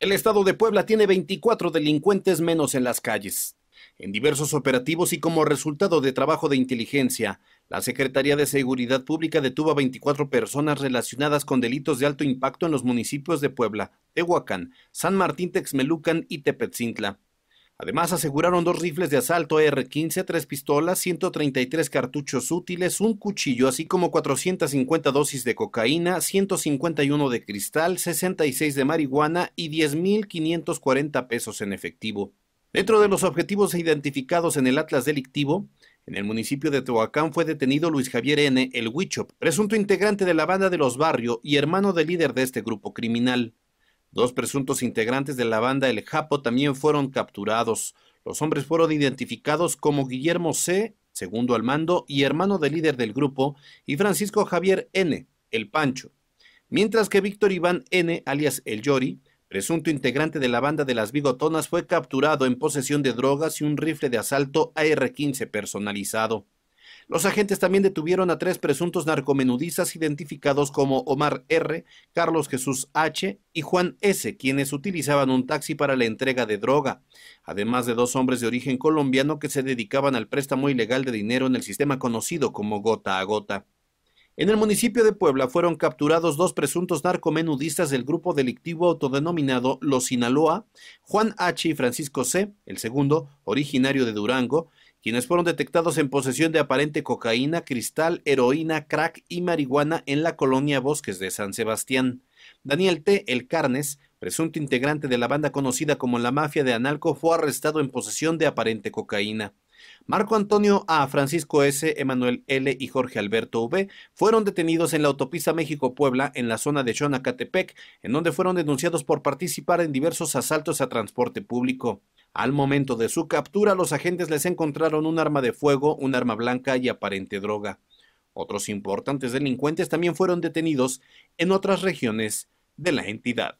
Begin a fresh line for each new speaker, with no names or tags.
El estado de Puebla tiene 24 delincuentes menos en las calles. En diversos operativos y como resultado de trabajo de inteligencia, la Secretaría de Seguridad Pública detuvo a 24 personas relacionadas con delitos de alto impacto en los municipios de Puebla, Tehuacán, San Martín Texmelucan y Tepetzintla. Además, aseguraron dos rifles de asalto r 15 tres pistolas, 133 cartuchos útiles, un cuchillo, así como 450 dosis de cocaína, 151 de cristal, 66 de marihuana y 10.540 pesos en efectivo. Dentro de los objetivos identificados en el Atlas Delictivo, en el municipio de Toacán fue detenido Luis Javier N. El Huichop, presunto integrante de la banda de los Barrios y hermano del líder de este grupo criminal. Dos presuntos integrantes de la banda El Japo también fueron capturados. Los hombres fueron identificados como Guillermo C., segundo al mando y hermano del líder del grupo, y Francisco Javier N., el Pancho. Mientras que Víctor Iván N., alias El Yori, presunto integrante de la banda de las bigotonas, fue capturado en posesión de drogas y un rifle de asalto AR-15 personalizado. Los agentes también detuvieron a tres presuntos narcomenudistas identificados como Omar R., Carlos Jesús H. y Juan S., quienes utilizaban un taxi para la entrega de droga, además de dos hombres de origen colombiano que se dedicaban al préstamo ilegal de dinero en el sistema conocido como gota a gota. En el municipio de Puebla fueron capturados dos presuntos narcomenudistas del grupo delictivo autodenominado Los Sinaloa, Juan H. y Francisco C., el segundo, originario de Durango, quienes fueron detectados en posesión de aparente cocaína, cristal, heroína, crack y marihuana en la colonia Bosques de San Sebastián. Daniel T. El Carnes, presunto integrante de la banda conocida como la Mafia de Analco, fue arrestado en posesión de aparente cocaína. Marco Antonio A, Francisco S., Emanuel L. y Jorge Alberto V. fueron detenidos en la autopista México-Puebla en la zona de Xonacatepec, en donde fueron denunciados por participar en diversos asaltos a transporte público. Al momento de su captura, los agentes les encontraron un arma de fuego, un arma blanca y aparente droga. Otros importantes delincuentes también fueron detenidos en otras regiones de la entidad.